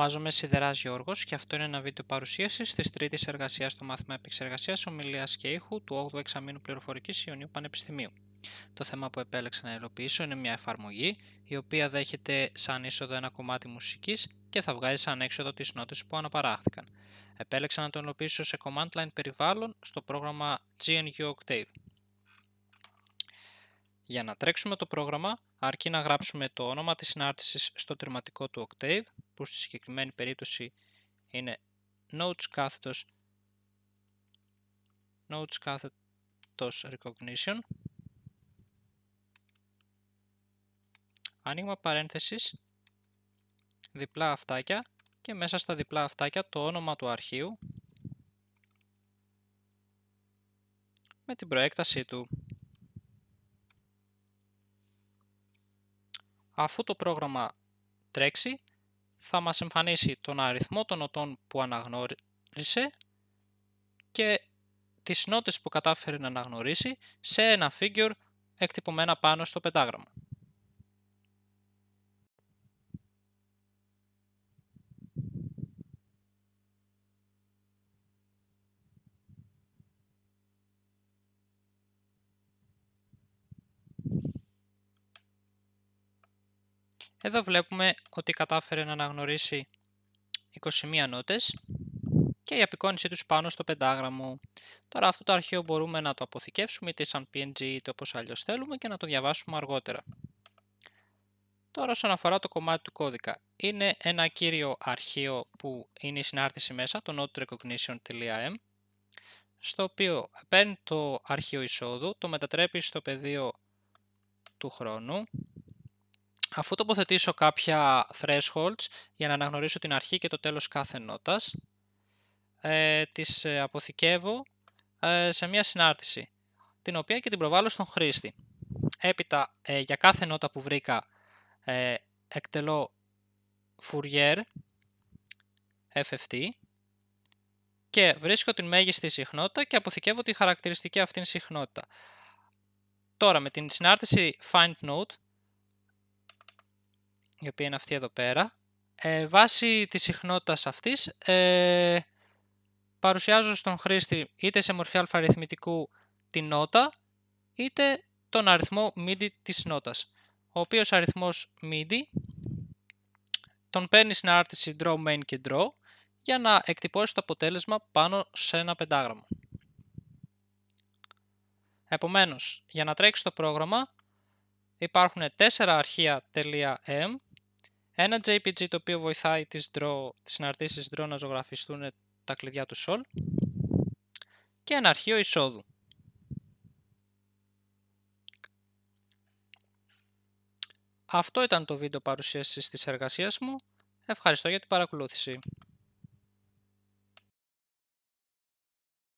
Ονομάζομαι Σιδεράς Γιώργος και αυτό είναι ένα βίντεο παρουσίασης της τρίτης εργασίας στο μάθημα επεξεργασίας ομιλίας και ήχου του 8ου εξαμήνου πληροφορικής Ιωνίου Πανεπιστημίου. Το θέμα που επέλεξα να υλοποιήσω είναι μια εφαρμογή η οποία δέχεται σαν είσοδο ένα κομμάτι μουσικής και θα βγάζει σαν έξοδο τις νότες που αναπαράχθηκαν. Επέλεξα να το υλοποιήσω σε command line περιβάλλον στο πρόγραμμα GNU Octave. Για να τρέξουμε το πρόγραμμα, αρκεί να γράψουμε το όνομα της συνάρτησης στο τερματικό του Octave που στη συγκεκριμένη περίπτωση είναι nodes κάθετος nodes κάθετος recognition άνοιγμα παρένθεσης διπλά αυτάκια και μέσα στα διπλά αυτάκια το όνομα του αρχείου με την προέκτασή του. Αφού το πρόγραμμα τρέξει θα μας εμφανίσει τον αριθμό των οτών που αναγνώρισε και τις νότες που κατάφερε να αναγνωρίσει σε ένα figure εκτυπωμένα πάνω στο πεντάγραμμα. Εδώ βλέπουμε ότι κατάφερε να αναγνωρίσει 21 νότες και η απεικόνισή τους πάνω στο πεντάγραμμο. Τώρα αυτό το αρχείο μπορούμε να το αποθηκεύσουμε είτε σαν PNG είτε όπως αλλιώς θέλουμε και να το διαβάσουμε αργότερα. Τώρα όσον αφορά το κομμάτι του κώδικα, είναι ένα κύριο αρχείο που είναι η συνάρτηση μέσα, το noterecognition.m στο οποίο παίρνει το αρχείο εισόδου, το μετατρέπει στο πεδίο του χρόνου αφού τοποθετήσω κάποια thresholds για να αναγνωρίσω την αρχή και το τέλος κάθε νότας, ε, τις ε, αποθηκεύω ε, σε μια συνάρτηση, την οποία και την προβάλλω στον χρήστη. Έπειτα, ε, για κάθε νότα που βρήκα, ε, εκτελώ Fourier FFT και βρίσκω την μέγιστη συχνότητα και αποθηκεύω τη χαρακτηριστική αυτήν συχνότητα. Τώρα, με την συνάρτηση find note, η οποία είναι αυτή εδώ πέρα, ε, βάσει της συχνότητας αυτής ε, παρουσιάζω στον χρήστη είτε σε μορφή αλφαριθμητικού την νότα είτε τον αριθμό MIDI της νότας, ο οποίος αριθμός MIDI τον παίρνει στην άρτηση draw main και draw για να εκτυπώσει το αποτέλεσμα πάνω σε ένα πεντάγραμμα. Επομένως, για να τρέξει το πρόγραμμα υπάρχουν τέσσερα αρχεία .m ένα JPG το οποίο βοηθάει τις, draw, τις συναρτήσεις draw να ζωγραφιστούν τα κλειδιά του Sol και ένα αρχείο εισόδου. Αυτό ήταν το βίντεο παρουσίασης της εργασίας μου. Ευχαριστώ για την παρακολούθηση.